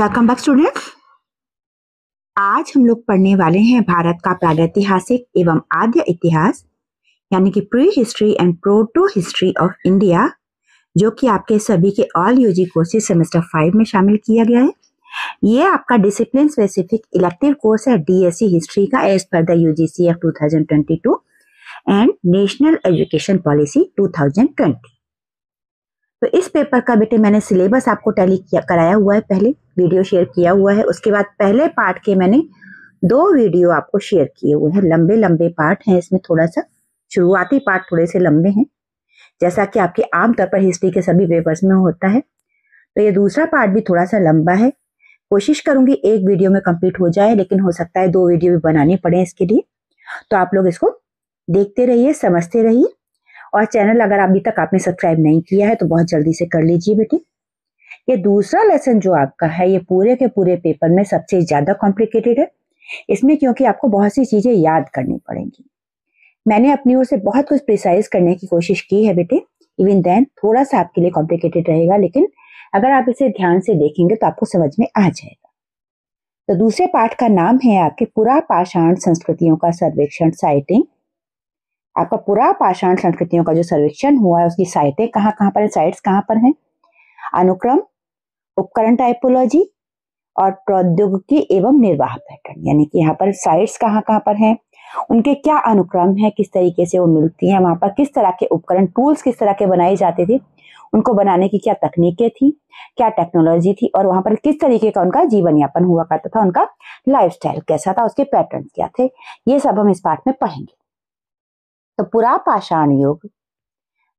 welcome back students आज हम लोग पढ़ने वाले हैं भारत का प्रागैतिहासिक एवं आद्य इतिहास यानी कि pre history and proto history of India जो कि आपके सभी के all UG courses semester five में शामिल किया गया है ये आपका डिसिप्लिन स्पेसिफिक इलेक्टिव कोर्स है डीएससी हिस्ट्री e का as per the UGC of 2022 and national education policy twenty तो इस पेपर का बेटे मैंने सिलेबस आपको टैली किया कराया हुआ है पहले वीडियो शेयर किया हुआ है उसके बाद पहले पार्ट के मैंने दो वीडियो आपको शेयर किए हुए हैं लंबे लंबे पार्ट हैं इसमें थोड़ा सा शुरुआती पार्ट थोड़े से लंबे हैं जैसा कि आपके आमतौर पर हिस्ट्री के सभी पेपर्स में होता है तो ये दूसरा पार्ट भी थोड़ा सा लंबा है कोशिश करूंगी एक वीडियो में कंप्लीट हो जाए लेकिन हो सकता है दो वीडियो भी बनाने पड़े इसके लिए तो आप लोग इसको देखते रहिए समझते रहिए और चैनल अगर अभी तक आपने सब्सक्राइब नहीं किया है तो बहुत जल्दी से कर लीजिए बेटे ये दूसरा लेसन जो आपका है ये पूरे के पूरे पेपर में सबसे ज्यादा कॉम्प्लिकेटेड है इसमें क्योंकि आपको बहुत सी चीजें याद करनी पड़ेंगी मैंने अपनी ओर से बहुत कुछ प्रिसाइज करने की कोशिश की है बेटे इवन देन थोड़ा सा आपके लिए कॉम्प्लिकेटेड रहेगा लेकिन अगर आप इसे ध्यान से देखेंगे तो आपको समझ में आ जाएगा तो दूसरे पाठ का नाम है आपके पुरा पाषाण संस्कृतियों का सर्वेक्षण साइटिंग आपका पूरा पाषाण संस्कृतियों का जो सर्वेक्षण हुआ है उसकी साइटें कहाँ कहाँ पर साइट्स कहाँ पर हैं अनुक्रम उपकरण टाइपोलॉजी और प्रौद्योगिकी एवं निर्वाह पैटर्न यानी कि यहाँ पर साइट्स कहाँ कहाँ पर हैं उनके क्या अनुक्रम है किस तरीके से वो मिलती हैं वहाँ पर किस तरह के उपकरण टूल्स किस तरह के बनाए जाते थे उनको बनाने की क्या तकनीकें थी क्या टेक्नोलॉजी थी और वहाँ पर किस तरीके का उनका जीवन यापन हुआ करता था उनका लाइफ कैसा था उसके पैटर्न क्या थे ये सब हम इस पार्ट में पढ़ेंगे तो पुरापाषाण युग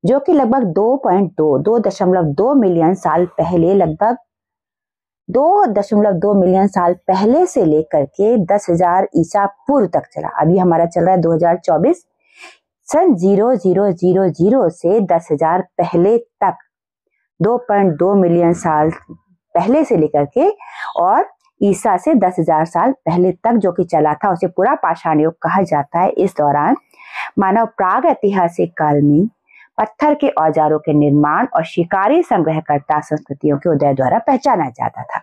जो कि लगभग दो पॉइंट दो दशमलव दो मिलियन साल पहले लगभग दो दशमलव दो मिलियन साल पहले से लेकर के दस हजार ईसा पूर्व तक चला अभी हमारा चल रहा है 2024 सन जीरो जीरो जीरो जीरो से दस हजार पहले तक दो पॉइंट दो मिलियन साल पहले से लेकर के और ईसा से दस हजार साल पहले तक जो कि चला था उसे पूरा पाषाण युग कहा जाता है इस दौरान मानव प्राग ऐतिहासिक काल में पत्थर के औजारों के निर्माण और शिकारी संग्रहकर्ता संस्कृतियों के उदय द्वारा पहचाना जाता था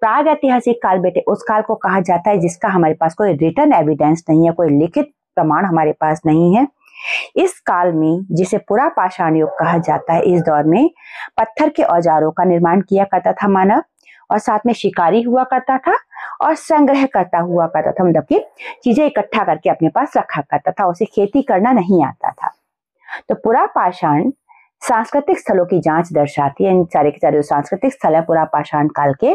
प्राग ऐतिहासिक काल बेटे उस काल को कहा जाता है जिसका हमारे पास कोई रिटर्न एविडेंस नहीं है कोई लिखित प्रमाण हमारे पास नहीं है इस काल में जिसे पूरा पाषाण युग कहा जाता है इस दौर में पत्थर के औजारों का निर्माण किया करता था मानव और साथ में शिकारी हुआ करता था और संग्रह करता हुआ करता था मतलब कि चीजें इकट्ठा करके अपने पास रखा करता था उसे खेती करना नहीं आता था तो पूरा पाषाण सांस्कृतिक स्थलों की जांच दर्शाती है इन सारे के सारे सांस्कृतिक स्थल है पूरा पाषाण काल के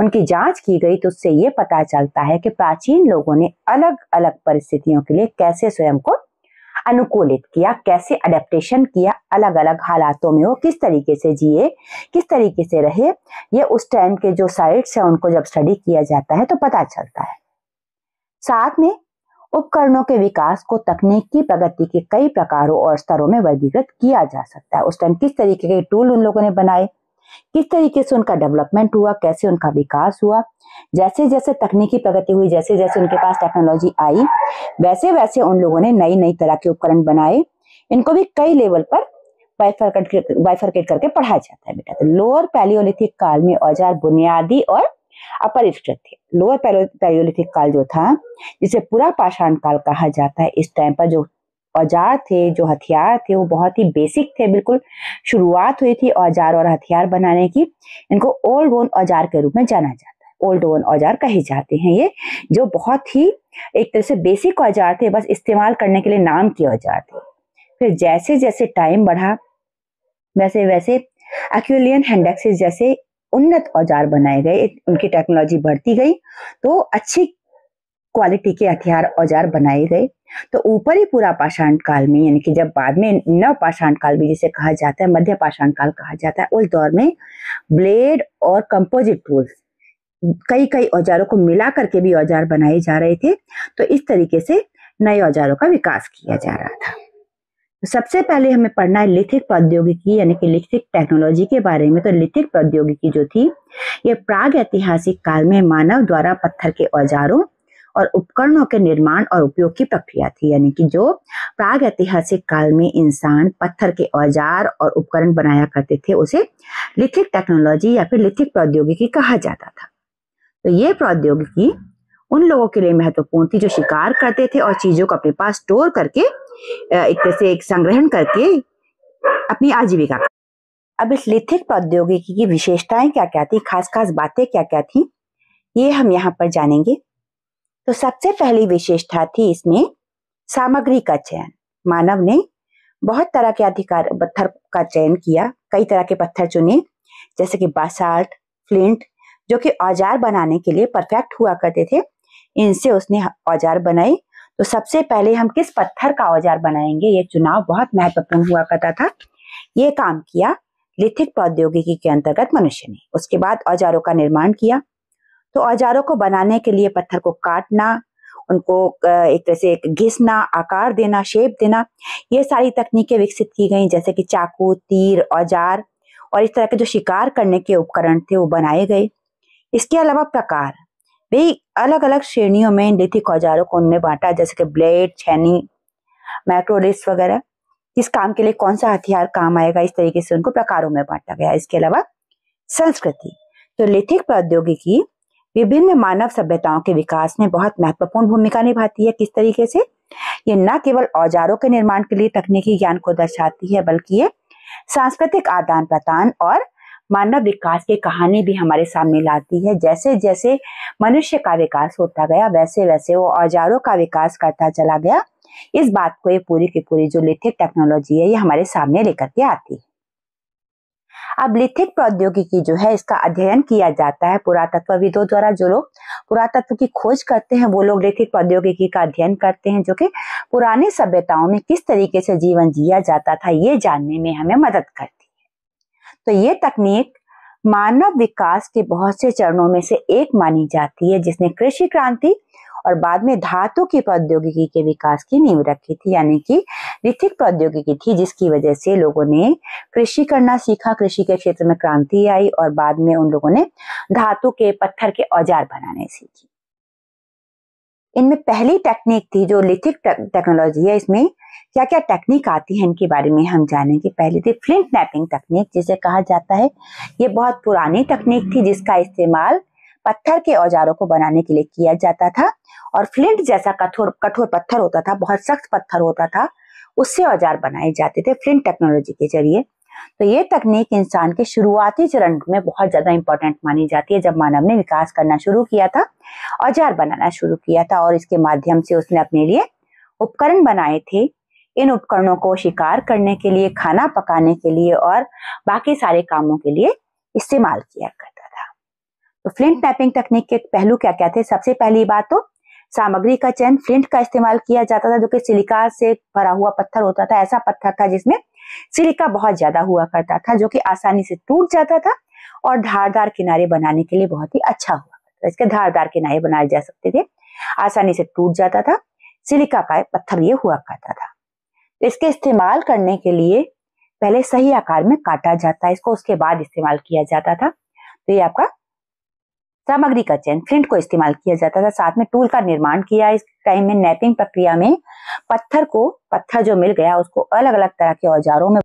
उनकी जांच की गई तो उससे ये पता चलता है कि प्राचीन लोगों ने अलग अलग परिस्थितियों के लिए कैसे स्वयं को अनुकूलित किया कैसे अडेप्टेशन किया अलग अलग हालातों में वो किस तरीके से जिए किस तरीके से रहे ये उस टाइम के जो साइट्स हैं उनको जब स्टडी किया जाता है तो पता चलता है साथ में उपकरणों के विकास को तकनीकी प्रगति के कई प्रकारों और स्तरों में वर्गीकृत किया जा सकता है उस टाइम किस तरीके के टूल उन लोगों ने बनाए किस तरीके से उनका डेवलपमेंट हुआ कैसे उनका विकास हुआ जैसे जैसे तकनीकी प्रगति हुई जैसे जैसे उनके पास टेक्नोलॉजी आई वैसे वैसे उन लोगों ने नई नई तरह के उपकरण बनाए इनको भी कई लेवल पर बाइफरकेट करके पढ़ाया जाता है बेटा तो लोअर पैलियोलिथिक काल में औजार बुनियादी और अपरिष्कृत थे लोअर पैलियोलिथिक काल जो था जिसे पूरा पाषाण काल कहा जाता है इस टाइम पर जो औजार थे जो हथियार थे वो बहुत ही बेसिक थे बिल्कुल शुरुआत हुई थी औजार और हथियार बनाने की इनको ओल्ड वोन औजार के रूप में जाना जाता है ओल्ड ओवन औजार कहे जाते हैं ये जो बहुत ही एक तरह से बेसिक औजार थे बस इस्तेमाल करने के लिए नाम के औजार थे फिर जैसे जैसे टाइम बढ़ा वैसे वैसे एक्यूलियन हैंडेक्सेस जैसे उन्नत औजार बनाए गए उनकी टेक्नोलॉजी बढ़ती गई तो अच्छी क्वालिटी के हथियार औजार बनाए गए तो ऊपरी पूरा पाषाण काल में यानी कि जब बाद में नव पाषाण काल भी जिसे कहा जाता है मध्य पाषाण काल कहा जाता है उस दौर में ब्लेड और कंपोजिट टूल्स कई कई औजारों को मिला करके भी औजार बनाए जा रहे थे तो इस तरीके से नए औजारों का विकास किया जा रहा था तो सबसे पहले हमें पढ़ना है लिथिक प्रौद्योगिकी यानी कि लिथिक टेक्नोलॉजी के बारे में तो लिथिक प्रौद्योगिकी जो थी ये प्राग ऐतिहासिक काल में मानव द्वारा पत्थर के औजारों और उपकरणों के निर्माण और उपयोग की प्रक्रिया थी यानी कि जो प्राग ऐतिहासिक काल में इंसान पत्थर के औजार और उपकरण बनाया करते थे उसे लिथिक टेक्नोलॉजी या फिर लिथिक प्रौद्योगिकी कहा जाता था तो ये प्रौद्योगिकी उन लोगों के लिए महत्वपूर्ण थी जो शिकार करते थे और चीजों को अपने पास स्टोर करके एक तरह से एक संग्रहण करके अपनी आजीविका अब इस लिथिक प्रौद्योगिकी की विशेषताएं क्या क्या थी खास खास बातें क्या क्या थी ये हम यहाँ पर जानेंगे तो सबसे पहली विशेषता थी इसमें सामग्री का चयन मानव ने बहुत तरह के अधिकार पत्थर का चयन किया कई तरह के पत्थर चुने जैसे कि बासाल्ट फ्लिंट जो कि औजार बनाने के लिए परफेक्ट हुआ करते थे इनसे उसने औजार बनाए तो सबसे पहले हम किस पत्थर का औजार बनाएंगे ये चुनाव बहुत महत्वपूर्ण हुआ करता था ये काम किया लिथिक प्रौद्योगिकी के अंतर्गत मनुष्य ने उसके बाद औजारों का निर्माण किया तो औजारों को बनाने के लिए पत्थर को काटना उनको एक तरह से घिसना आकार देना शेप देना ये सारी तकनीकें विकसित की गई जैसे कि चाकू तीर औजार और इस तरह के जो शिकार करने के उपकरण थे वो बनाए गए इसके अलावा प्रकार भी अलग अलग श्रेणियों में लिथिक औजारों को उनने बांटा जैसे कि ब्लेड छैनी माइक्रोलिस वगैरह किस काम के लिए कौन सा हथियार काम आएगा इस तरीके से उनको प्रकारों में बांटा गया इसके अलावा संस्कृति तो लिथिक प्रौद्योगिकी विभिन्न मानव सभ्यताओं के विकास में बहुत महत्वपूर्ण भूमिका निभाती है किस तरीके से ये न केवल औजारों के निर्माण के लिए तकनीकी ज्ञान को दर्शाती है बल्कि ये सांस्कृतिक आदान प्रदान और मानव विकास की कहानी भी हमारे सामने लाती है जैसे जैसे मनुष्य का विकास होता गया वैसे वैसे वो औजारों का विकास करता चला गया इस बात को ये पूरी की पूरी जो लेथिक टेक्नोलॉजी है ये हमारे सामने लेकर के आती है अब लिथिक प्रौद्योगिकी जो है इसका अध्ययन किया जाता है पुरातत्वविदों द्वारा जो लोग पुरातत्व की खोज करते हैं वो लोग लिथिक प्रौद्योगिकी का अध्ययन करते हैं जो कि पुराने सभ्यताओं में किस तरीके से जीवन जिया जाता था ये जानने में हमें मदद करती है तो ये तकनीक मानव विकास के बहुत से चरणों में से एक मानी जाती है जिसने कृषि क्रांति और बाद में धातु की प्रौद्योगिकी के विकास की नींव रखी थी यानी कि रिथिक प्रौद्योगिकी थी जिसकी वजह से लोगों ने कृषि करना सीखा कृषि के क्षेत्र में क्रांति आई और बाद में उन लोगों ने धातु के पत्थर के औजार बनाने सीखी इनमें पहली टेक्निक थी जो लिथिक टेक्नोलॉजी है इसमें क्या क्या टेक्निक आती है इनके बारे में हम जानेंगे पहली थी फ्लिंट नैपिंग तकनीक जिसे कहा जाता है ये बहुत पुरानी तकनीक थी जिसका इस्तेमाल पत्थर के औजारों को बनाने के लिए किया जाता था और फ्लिंट जैसा कठोर कठोर पत्थर होता था बहुत सख्त पत्थर होता था उससे औजार बनाए जाते थे फ्लिंट टेक्नोलॉजी के जरिए तो ये तकनीक इंसान के शुरुआती चरण में बहुत ज्यादा इंपॉर्टेंट मानी जाती है जब मानव ने विकास करना शुरू किया था औजार बनाना शुरू किया था और इसके माध्यम से उसने अपने लिए उपकरण बनाए थे इन उपकरणों को शिकार करने के लिए खाना पकाने के लिए और बाकी सारे कामों के लिए इस्तेमाल किया गया तो फ्लिंट मैपिंग तकनीक के पहलू क्या क्या थे सबसे पहली बात तो सामग्री का चयन फ्लिंट का इस्तेमाल किया जाता था जो कि सिलिका से भरा हुआ पत्थर होता था ऐसा पत्थर था जिसमें सिलिका बहुत ज्यादा हुआ करता था जो कि आसानी से टूट जाता था और धारदार किनारे बनाने के लिए बहुत ही अच्छा हुआ करता था इसके धारदार किनारे बनाए जा सकते थे आसानी से टूट जाता था सिलिका का पत्थर ये हुआ करता था इसके इस्तेमाल करने के लिए पहले सही आकार में काटा जाता है इसको उसके बाद इस्तेमाल किया जाता था तो ये आपका सामग्री का चयन फ्लिंट को इस्तेमाल किया जाता था साथ में टूल का निर्माण किया इस टाइम में नैपिंग प्रक्रिया में पत्थर को पत्थर जो मिल गया उसको अलग अलग तरह के औजारों में